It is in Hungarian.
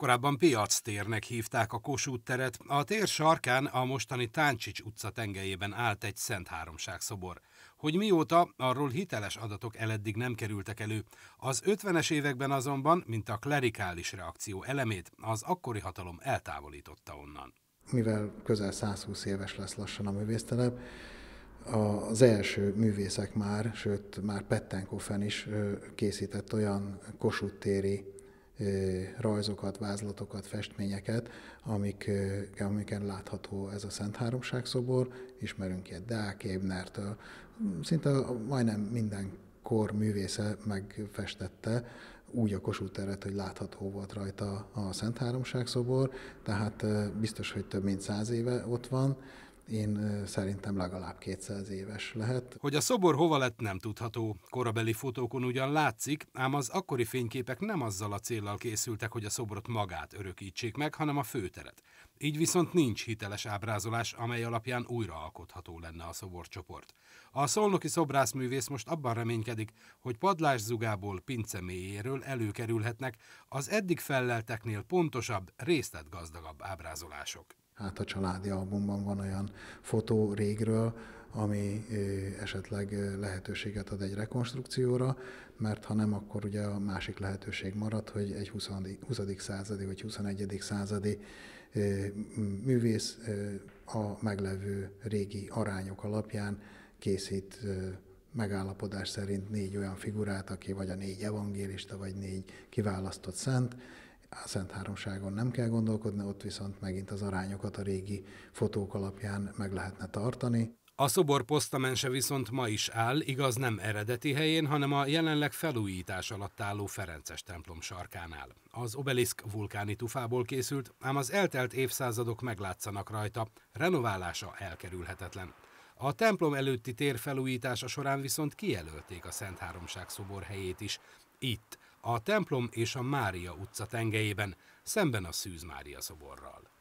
Korábban Piac térnek hívták a Kossuth teret, a tér sarkán a mostani Táncsics utca tengelyében állt egy Szent Háromság szobor. Hogy mióta, arról hiteles adatok eleddig nem kerültek elő. Az 50-es években azonban, mint a klerikális reakció elemét, az akkori hatalom eltávolította onnan. Mivel közel 120 éves lesz lassan a művésztelep, az első művészek már, sőt már Pettenkofen is készített olyan kossuth rajzokat, vázlatokat, festményeket, amik, amiken látható ez a Szent Háromság szobor, ismerünk ilyet Deák Ébnertől, szinte majdnem minden kor művésze megfestette úgy a Kossuth teret, hogy látható volt rajta a Szent Háromság szobor, tehát biztos, hogy több mint száz éve ott van, én szerintem legalább 200 éves lehet. Hogy a szobor hova lett, nem tudható. Korabeli fotókon ugyan látszik, ám az akkori fényképek nem azzal a céllal készültek, hogy a szobrot magát örökítsék meg, hanem a főteret. Így viszont nincs hiteles ábrázolás, amely alapján újraalkotható lenne a szoborcsoport. A szolnoki szobrászművész most abban reménykedik, hogy padlás zugából, mélyéről előkerülhetnek az eddig fellelteknél pontosabb, részletgazdagabb ábrázolások hát a családi albumban van olyan fotó régről, ami esetleg lehetőséget ad egy rekonstrukcióra, mert ha nem, akkor ugye a másik lehetőség marad, hogy egy 20. századi vagy 21. századi művész a meglevő régi arányok alapján készít megállapodás szerint négy olyan figurát, aki vagy a négy evangélista, vagy négy kiválasztott szent, a Szent Háromságon nem kell gondolkodni, ott viszont megint az arányokat a régi fotók alapján meg lehetne tartani. A szobor posztamense viszont ma is áll, igaz nem eredeti helyén, hanem a jelenleg felújítás alatt álló Ferences templom sarkánál. Az obeliszk vulkáni tufából készült, ám az eltelt évszázadok meglátszanak rajta, renoválása elkerülhetetlen. A templom előtti tér felújítása során viszont kijelölték a Szent Háromság szobor helyét is. Itt, a templom és a Mária utca tengelyében, szemben a Szűz Mária szoborral.